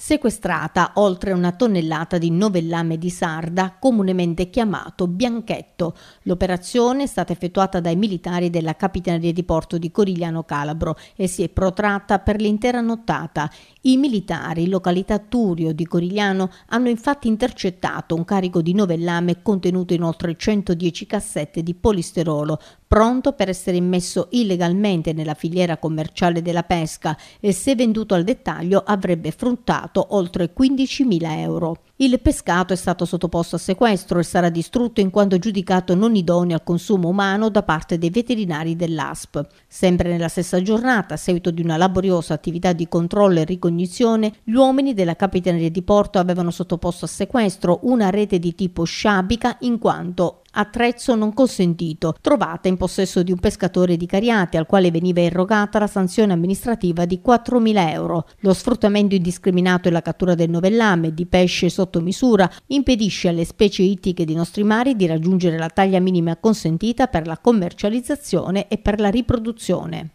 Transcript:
sequestrata oltre una tonnellata di novellame di sarda, comunemente chiamato bianchetto. L'operazione è stata effettuata dai militari della Capitaneria di Porto di Corigliano Calabro e si è protratta per l'intera nottata. I militari, località Turio di Corigliano, hanno infatti intercettato un carico di novellame contenuto in oltre 110 cassette di polisterolo, pronto per essere immesso illegalmente nella filiera commerciale della pesca e se venduto al dettaglio avrebbe fruttato oltre 15.000 euro. Il pescato è stato sottoposto a sequestro e sarà distrutto in quanto giudicato non idoneo al consumo umano da parte dei veterinari dell'ASP. Sempre nella stessa giornata, a seguito di una laboriosa attività di controllo e ricognizione, gli uomini della Capitaneria di Porto avevano sottoposto a sequestro una rete di tipo sciabica in quanto attrezzo non consentito, trovata in possesso di un pescatore di Cariati al quale veniva erogata la sanzione amministrativa di 4.000 euro. Lo sfruttamento indiscriminato e la cattura del novellame, di pesce sotto misura, impedisce alle specie ittiche dei nostri mari di raggiungere la taglia minima consentita per la commercializzazione e per la riproduzione.